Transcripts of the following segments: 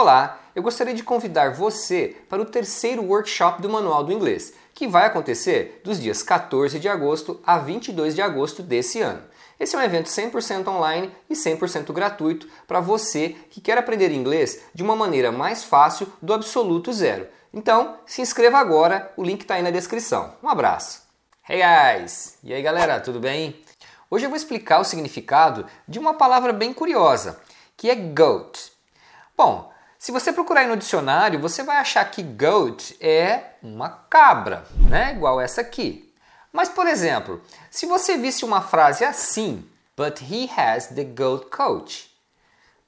Olá, eu gostaria de convidar você para o terceiro workshop do Manual do Inglês, que vai acontecer dos dias 14 de agosto a 22 de agosto desse ano. Esse é um evento 100% online e 100% gratuito para você que quer aprender inglês de uma maneira mais fácil do absoluto zero. Então, se inscreva agora, o link está aí na descrição. Um abraço! Hey guys! E aí galera, tudo bem? Hoje eu vou explicar o significado de uma palavra bem curiosa, que é goat. Bom, se você procurar aí no dicionário, você vai achar que goat é uma cabra, né? Igual essa aqui. Mas, por exemplo, se você visse uma frase assim, but he has the goat coach.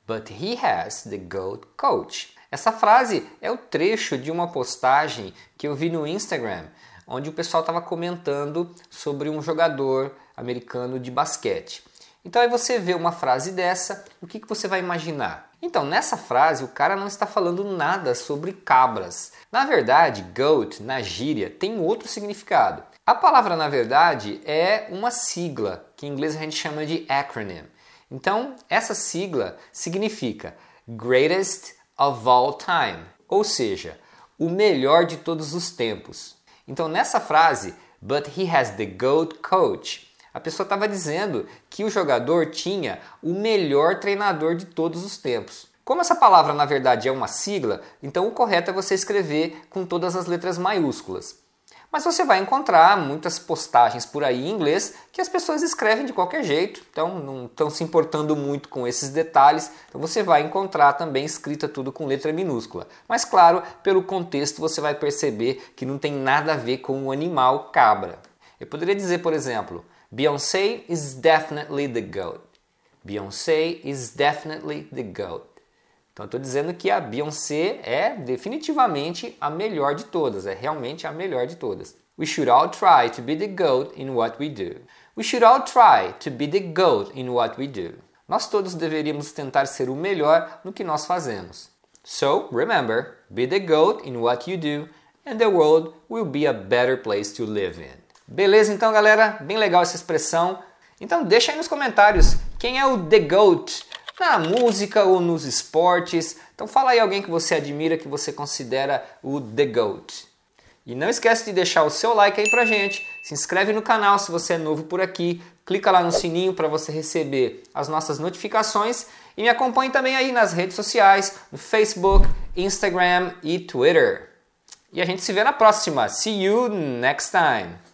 But he has the goat coach. Essa frase é o trecho de uma postagem que eu vi no Instagram, onde o pessoal estava comentando sobre um jogador americano de basquete. Então aí você vê uma frase dessa, o que, que você vai imaginar? Então, nessa frase, o cara não está falando nada sobre cabras. Na verdade, goat, na gíria, tem outro significado. A palavra, na verdade, é uma sigla, que em inglês a gente chama de acronym. Então, essa sigla significa Greatest of All Time, ou seja, o melhor de todos os tempos. Então, nessa frase, But he has the goat coach, a pessoa estava dizendo que o jogador tinha o melhor treinador de todos os tempos. Como essa palavra na verdade é uma sigla, então o correto é você escrever com todas as letras maiúsculas. Mas você vai encontrar muitas postagens por aí em inglês que as pessoas escrevem de qualquer jeito, então não estão se importando muito com esses detalhes. Então você vai encontrar também escrita tudo com letra minúscula. Mas claro, pelo contexto você vai perceber que não tem nada a ver com o animal cabra. Eu poderia dizer, por exemplo, Beyoncé is definitely the GOAT. Beyoncé is definitely the GOAT. Então, estou dizendo que a Beyoncé é definitivamente a melhor de todas, é realmente a melhor de todas. We should all try to be the GOAT in what we do. We should all try to be the GOAT in what we do. Nós todos deveríamos tentar ser o melhor no que nós fazemos. So, remember, be the GOAT in what you do, and the world will be a better place to live in. Beleza então, galera? Bem legal essa expressão. Então deixa aí nos comentários quem é o The GOAT na música ou nos esportes. Então fala aí alguém que você admira, que você considera o The GOAT. E não esquece de deixar o seu like aí pra gente, se inscreve no canal se você é novo por aqui, clica lá no sininho para você receber as nossas notificações e me acompanhe também aí nas redes sociais, no Facebook, Instagram e Twitter. E a gente se vê na próxima. See you next time.